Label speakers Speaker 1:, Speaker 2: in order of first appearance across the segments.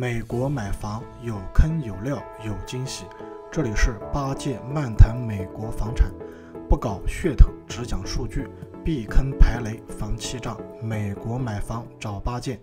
Speaker 1: 美国买房有坑有料有惊喜，这里是八戒漫谈美国房产，不搞噱头，只讲数据，避坑排雷，防欺诈。美国买房找八戒。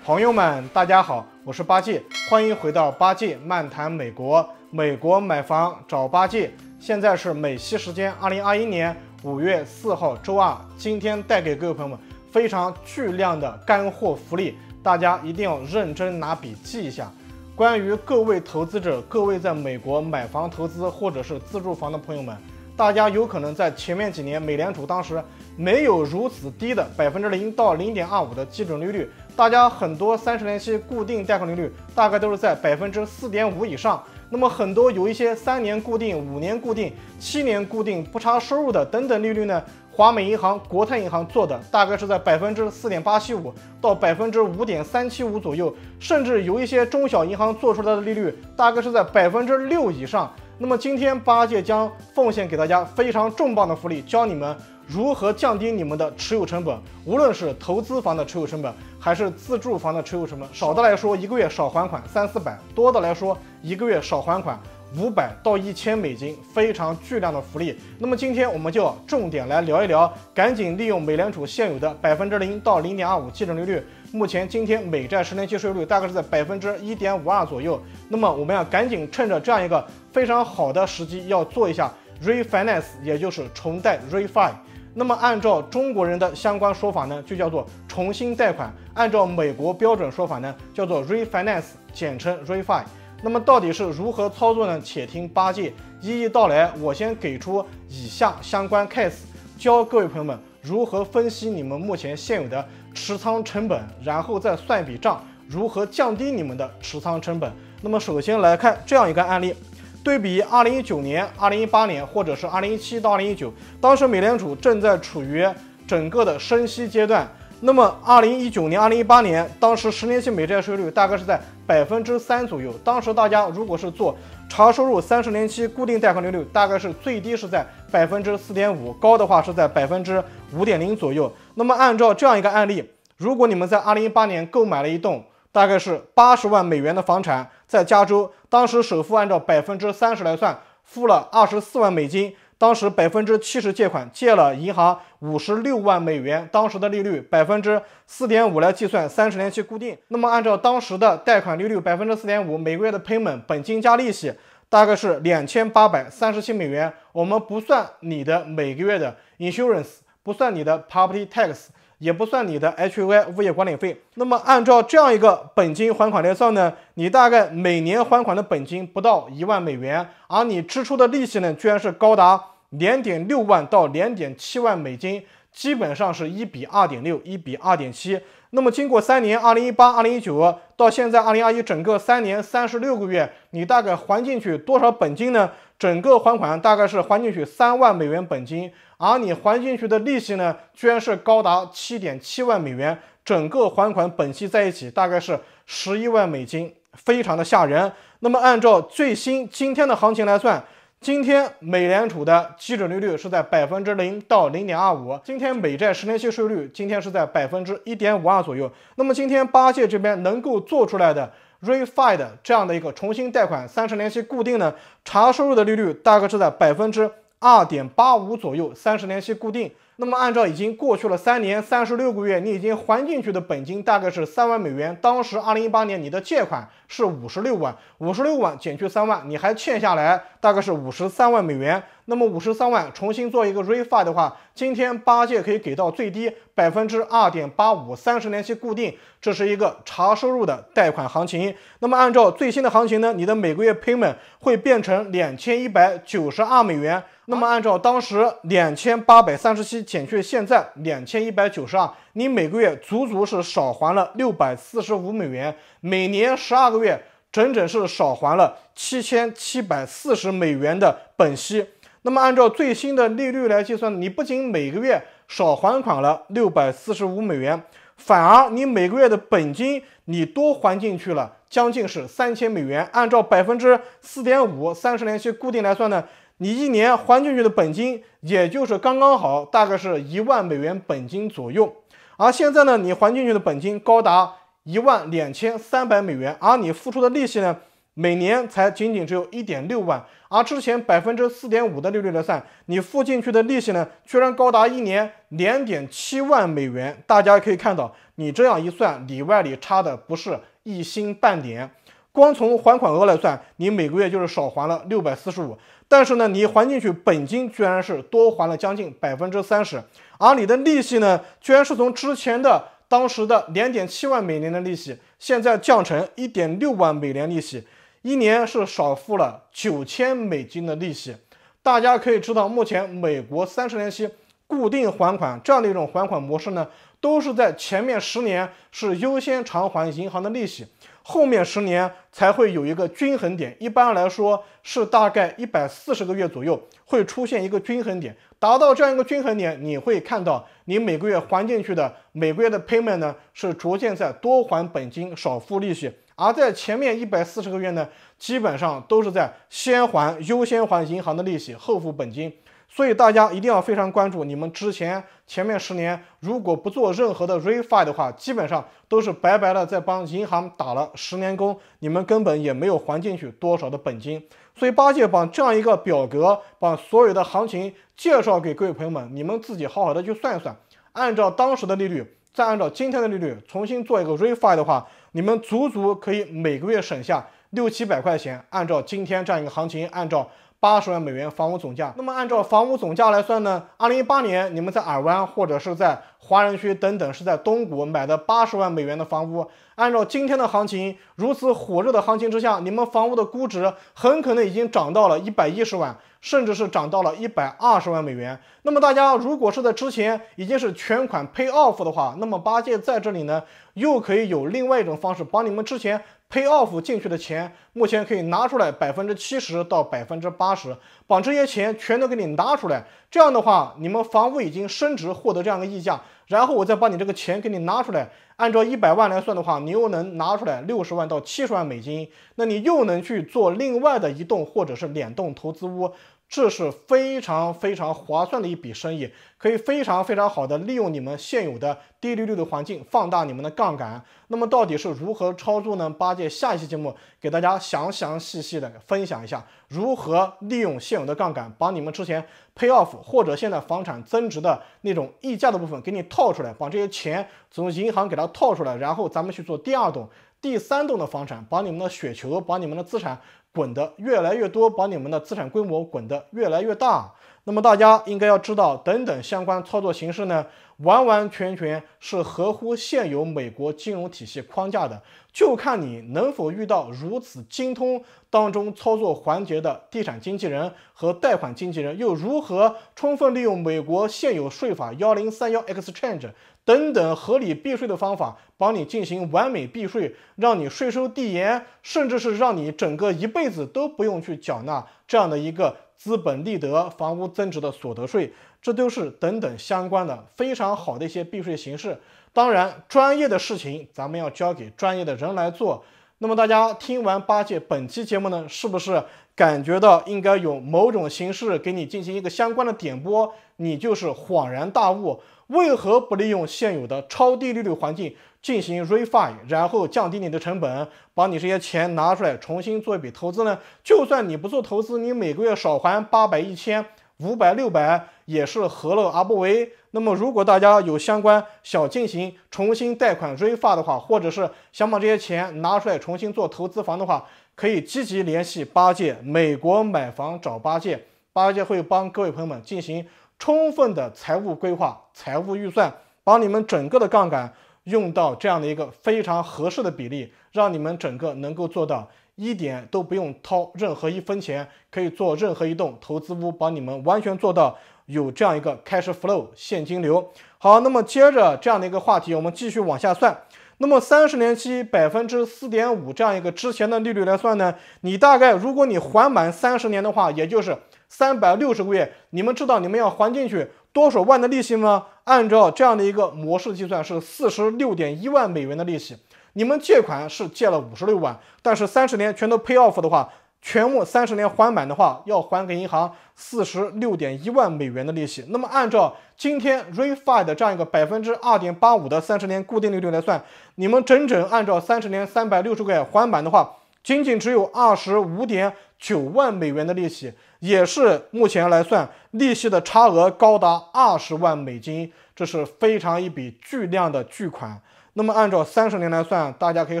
Speaker 1: 朋友们，大家好，我是八戒，欢迎回到八戒漫谈美国。美国买房找八戒。现在是美西时间二零二一年五月四号周二，今天带给各位朋友们。非常巨量的干货福利，大家一定要认真拿笔记一下。关于各位投资者、各位在美国买房投资或者是自住房的朋友们，大家有可能在前面几年，美联储当时没有如此低的百分之零到零点二五的基准利率，大家很多三十年期固定贷款利率大概都是在百分之四点五以上。那么很多有一些三年固定、五年固定、七年固定不差收入的等等利率呢？华美银行、国泰银行做的大概是在百分之四点八七五到百分之五点三七五左右，甚至有一些中小银行做出来的利率大概是在百分之六以上。那么今天八戒将奉献给大家非常重磅的福利，教你们如何降低你们的持有成本，无论是投资房的持有成本，还是自住房的持有成本，少的来说一个月少还款三四百，多的来说一个月少还款。五百到一千美金，非常巨量的福利。那么今天我们就重点来聊一聊，赶紧利用美联储现有的百分之零到零点二五基准利率。目前今天美债十年期收益率大概是在百分之一点五二左右。那么我们要赶紧趁着这样一个非常好的时机，要做一下 refinance，也就是重贷 refi。那么按照中国人的相关说法呢，就叫做重新贷款；按照美国标准说法呢，叫做 refinance，简称 refi。那么到底是如何操作呢？且听八戒一一道来。我先给出以下相关 case，教各位朋友们如何分析你们目前现有的持仓成本，然后再算笔账，如何降低你们的持仓成本。那么首先来看这样一个案例，对比二零一九年、二零一八年，或者是二零一七到二零一九，当时美联储正在处于整个的升息阶段。那么二零一九年、二零一八年，当时十年期美债收益率大概是在。百分之三左右，当时大家如果是做查收入三十年期固定贷款利率，大概是最低是在百分之四点五，高的话是在百分之五点零左右。那么按照这样一个案例，如果你们在二零一八年购买了一栋大概是八十万美元的房产，在加州，当时首付按照百分之三十来算，付了二十四万美金。当时百分之七十借款借了银行五十六万美元，当时的利率百分之四点五来计算，三十年期固定。那么按照当时的贷款利率百分之四点五，每个月的 payment 本金加利息大概是两千八百三十七美元。我们不算你的每个月的 insurance，不算你的 property tax，也不算你的 HUI 物业管理费。那么按照这样一个本金还款来算呢，你大概每年还款的本金不到一万美元，而你支出的利息呢，居然是高达。两点六万到两点七万美金，基本上是一比二点六，一比二点七。那么经过三年，二零一八、二零一九到现在二零二一，整个三年三十六个月，你大概还进去多少本金呢？整个还款大概是还进去三万美元本金，而你还进去的利息呢，居然是高达七点七万美元。整个还款本息在一起大概是十一万美金，非常的吓人。那么按照最新今天的行情来算。今天美联储的基准利率是在百分之零到零点二五。今天美债十年期税率今天是在百分之一点五二左右。那么今天八戒这边能够做出来的 refi 的这样的一个重新贷款三十年期固定呢，查收入的利率大概是在百分之。二点八五左右，三十年期固定。那么按照已经过去了三年三十六个月，你已经还进去的本金大概是三万美元。当时二零一八年你的借款是五十六万，五十六万减去三万，你还欠下来大概是五十三万美元。那么五十三万重新做一个 refi 的话，今天八戒可以给到最低百分之二点八五，三十年期固定，这是一个查收入的贷款行情。那么按照最新的行情呢，你的每个月 payment 会变成两千一百九十二美元。那么按照当时两千八百三十七减去现在两千一百九十二，你每个月足足是少还了六百四十五美元，每年十二个月，整整是少还了七千七百四十美元的本息。那么按照最新的利率来计算，你不仅每个月少还款了六百四十五美元，反而你每个月的本金你多还进去了将近是三千美元。按照百分之四点五三十年期固定来算呢，你一年还进去的本金也就是刚刚好大概是一万美元本金左右。而现在呢，你还进去的本金高达一万两千三百美元，而你付出的利息呢？每年才仅仅只有一点六万，而之前百分之四点五的利率来算，你付进去的利息呢，居然高达一年两点七万美元。大家可以看到，你这样一算，里外里差的不是一星半点。光从还款额来算，你每个月就是少还了六百四十五，但是呢，你还进去本金居然是多还了将近百分之三十，而你的利息呢，居然是从之前的当时的两点七万美元的利息，现在降成一点六万美元利息。一年是少付了九千美金的利息。大家可以知道，目前美国三十年期固定还款这样的一种还款模式呢，都是在前面十年是优先偿还银行的利息，后面十年才会有一个均衡点。一般来说是大概一百四十个月左右会出现一个均衡点。达到这样一个均衡点，你会看到你每个月还进去的每个月的 payment 呢，是逐渐在多还本金少付利息。而在前面一百四十个月呢，基本上都是在先还优先还银行的利息，后付本金。所以大家一定要非常关注，你们之前前面十年如果不做任何的 refi 的话，基本上都是白白的在帮银行打了十年工，你们根本也没有还进去多少的本金。所以八戒把这样一个表格，把所有的行情介绍给各位朋友们，你们自己好好的去算一算，按照当时的利率，再按照今天的利率重新做一个 refi 的话。你们足足可以每个月省下六七百块钱。按照今天这样一个行情，按照八十万美元房屋总价，那么按照房屋总价来算呢？二零一八年你们在尔湾或者是在华人区等等，是在东谷买的八十万美元的房屋。按照今天的行情，如此火热的行情之下，你们房屋的估值很可能已经涨到了一百一十万，甚至是涨到了一百二十万美元。那么大家如果是在之前已经是全款 pay off 的话，那么八戒在这里呢，又可以有另外一种方式，把你们之前 pay off 进去的钱，目前可以拿出来百分之七十到百分之八十，把这些钱全都给你拿出来。这样的话，你们房屋已经升值，获得这样的溢价。然后我再把你这个钱给你拿出来，按照一百万来算的话，你又能拿出来六十万到七十万美金，那你又能去做另外的一栋或者是两栋投资屋。这是非常非常划算的一笔生意，可以非常非常好的利用你们现有的低利率的环境，放大你们的杠杆。那么到底是如何操作呢？八戒下一期节目给大家详详细细的分享一下，如何利用现有的杠杆，把你们之前 pay off 或者现在房产增值的那种溢价的部分给你套出来，把这些钱从银行给它套出来，然后咱们去做第二栋、第三栋的房产，把你们的雪球，把你们的资产。滚的越来越多，把你们的资产规模滚得越来越大。那么大家应该要知道，等等相关操作形式呢，完完全全是合乎现有美国金融体系框架的。就看你能否遇到如此精通当中操作环节的地产经纪人和贷款经纪人，又如何充分利用美国现有税法幺零三幺 x change。等等合理避税的方法，帮你进行完美避税，让你税收递延，甚至是让你整个一辈子都不用去缴纳这样的一个资本利得、房屋增值的所得税，这都是等等相关的非常好的一些避税形式。当然，专业的事情咱们要交给专业的人来做。那么大家听完八戒本期节目呢，是不是感觉到应该有某种形式给你进行一个相关的点播，你就是恍然大悟，为何不利用现有的超低利率环境进行 refi，然后降低你的成本，把你这些钱拿出来重新做一笔投资呢？就算你不做投资，你每个月少还八百一千。五百六百也是何乐而不为。那么，如果大家有相关想进行重新贷款追发的话，或者是想把这些钱拿出来重新做投资房的话，可以积极联系八戒。美国买房找八戒，八戒会帮各位朋友们进行充分的财务规划、财务预算，把你们整个的杠杆用到这样的一个非常合适的比例，让你们整个能够做到。一点都不用掏任何一分钱，可以做任何一栋投资屋，帮你们完全做到有这样一个 cash flow 现金流。好，那么接着这样的一个话题，我们继续往下算。那么三十年期百分之四点五这样一个之前的利率来算呢？你大概如果你还满三十年的话，也就是三百六十个月，你们知道你们要还进去多少万的利息吗？按照这样的一个模式计算，是四十六点一万美元的利息。你们借款是借了五十六万，但是三十年全都 pay off 的话，全部三十年还满的话，要还给银行四十六点一万美元的利息。那么按照今天 refi 的这样一个百分之二点八五的三十年固定利率来算，你们整整按照三十年三百六十个月还满的话，仅仅只有二十五点九万美元的利息，也是目前来算利息的差额高达二十万美金，这是非常一笔巨量的巨款。那么按照三十年来算，大家可以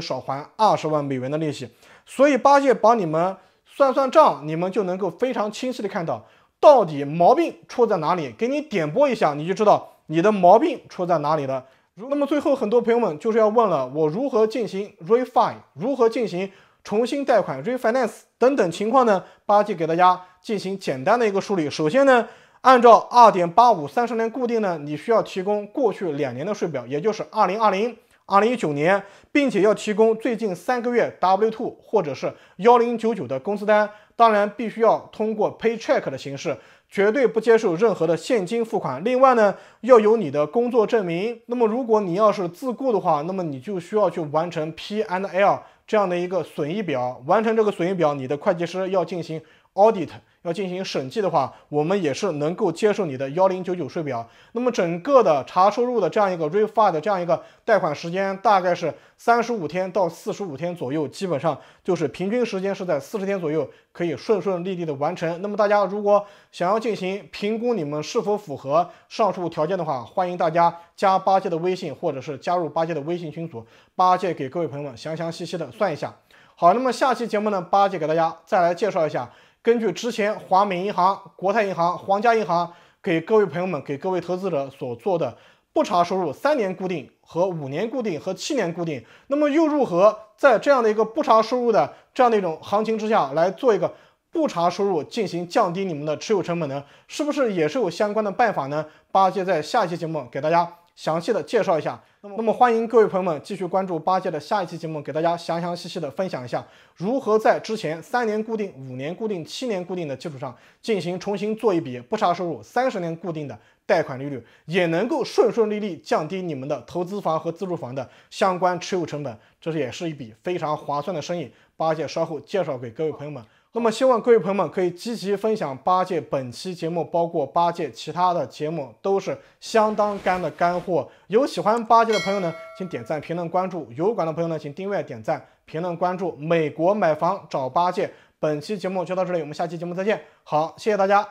Speaker 1: 少还二十万美元的利息。所以八戒帮你们算算账，你们就能够非常清晰的看到到底毛病出在哪里。给你点拨一下，你就知道你的毛病出在哪里了。那么最后很多朋友们就是要问了：我如何进行 refine？如何进行重新贷款 refinance 等等情况呢？八戒给大家进行简单的一个梳理。首先呢。按照二点八五三十年固定呢，你需要提供过去两年的税表，也就是二零二零、二零一九年，并且要提供最近三个月 W two 或者是幺零九九的工资单，当然必须要通过 Paycheck 的形式，绝对不接受任何的现金付款。另外呢，要有你的工作证明。那么如果你要是自雇的话，那么你就需要去完成 P and L 这样的一个损益表，完成这个损益表，你的会计师要进行。audit 要进行审计的话，我们也是能够接受你的幺零九九税表。那么整个的查收入的这样一个 refund 的这样一个贷款时间大概是三十五天到四十五天左右，基本上就是平均时间是在四十天左右，可以顺顺利利的完成。那么大家如果想要进行评估你们是否符合上述条件的话，欢迎大家加八戒的微信，或者是加入八戒的微信群组，八戒给各位朋友们详详细细的算一下。好，那么下期节目呢，八戒给大家再来介绍一下。根据之前华美银行、国泰银行、皇家银行给各位朋友们、给各位投资者所做的不查收入三年固定和五年固定和七年固定，那么又如何在这样的一个不查收入的这样的一种行情之下来做一个不查收入进行降低你们的持有成本呢？是不是也是有相关的办法呢？八戒在下期节目给大家。详细的介绍一下，那么欢迎各位朋友们继续关注八戒的下一期节目，给大家详详细细的分享一下，如何在之前三年固定、五年固定、七年固定的基础上，进行重新做一笔不差收入、三十年固定的贷款利率，也能够顺顺利利降低你们的投资房和自住房的相关持有成本，这是也是一笔非常划算的生意，八戒稍后介绍给各位朋友们。那么，希望各位朋友们可以积极分享八戒本期节目，包括八戒其他的节目都是相当干的干货。有喜欢八戒的朋友呢，请点赞、评论、关注；有管的朋友呢，请订阅、点赞、评论、关注。美国买房找八戒，本期节目就到这里，我们下期节目再见。好，谢谢大家。